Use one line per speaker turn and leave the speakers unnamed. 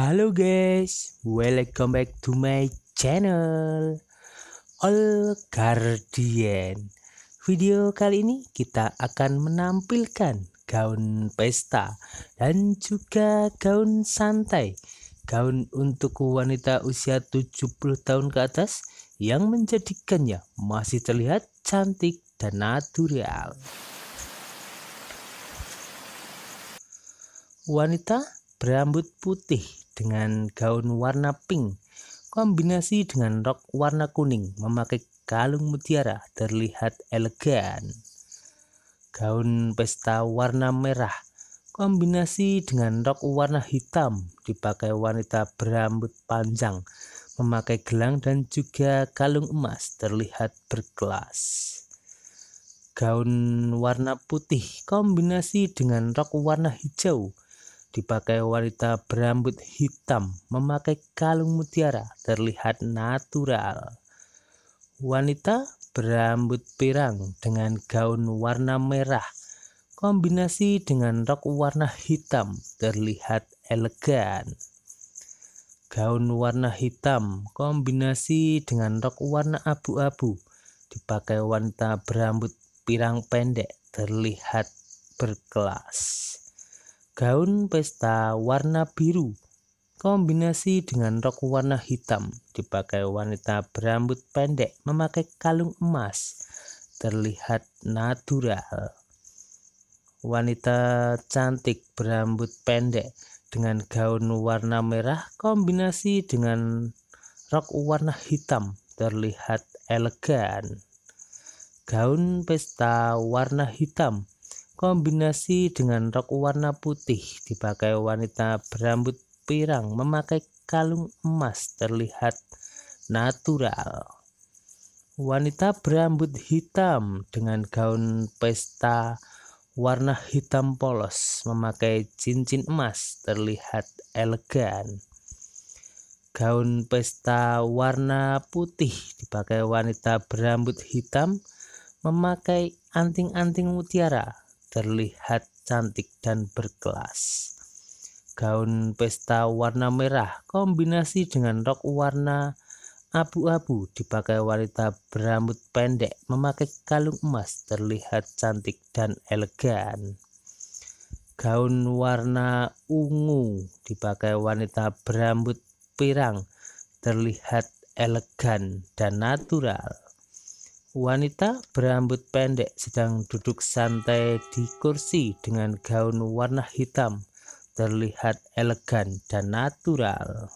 Halo guys, welcome back to my channel All Guardian Video kali ini kita akan menampilkan gaun pesta dan juga gaun santai Gaun untuk wanita usia 70 tahun ke atas yang menjadikannya masih terlihat cantik dan natural Wanita berambut putih dengan gaun warna pink kombinasi dengan rok warna kuning memakai kalung mutiara terlihat elegan. Gaun pesta warna merah kombinasi dengan rok warna hitam dipakai wanita berambut panjang memakai gelang dan juga kalung emas terlihat berkelas. Gaun warna putih kombinasi dengan rok warna hijau dipakai wanita berambut hitam memakai kalung mutiara terlihat natural. Wanita berambut pirang dengan gaun warna merah kombinasi dengan rok warna hitam terlihat elegan. Gaun warna hitam kombinasi dengan rok warna abu-abu dipakai wanita berambut pirang pendek terlihat berkelas. Gaun pesta warna biru kombinasi dengan rok warna hitam dipakai wanita berambut pendek memakai kalung emas terlihat natural. Wanita cantik berambut pendek dengan gaun warna merah kombinasi dengan rok warna hitam terlihat elegan. Gaun pesta warna hitam Kombinasi dengan rok warna putih dipakai wanita berambut pirang memakai kalung emas terlihat natural. Wanita berambut hitam dengan gaun pesta warna hitam polos memakai cincin emas terlihat elegan. Gaun pesta warna putih dipakai wanita berambut hitam memakai anting-anting mutiara terlihat cantik dan berkelas. Gaun pesta warna merah kombinasi dengan rok warna abu-abu dipakai wanita berambut pendek memakai kalung emas terlihat cantik dan elegan. Gaun warna ungu dipakai wanita berambut pirang terlihat elegan dan natural. Wanita berambut pendek sedang duduk santai di kursi dengan gaun warna hitam terlihat elegan dan natural.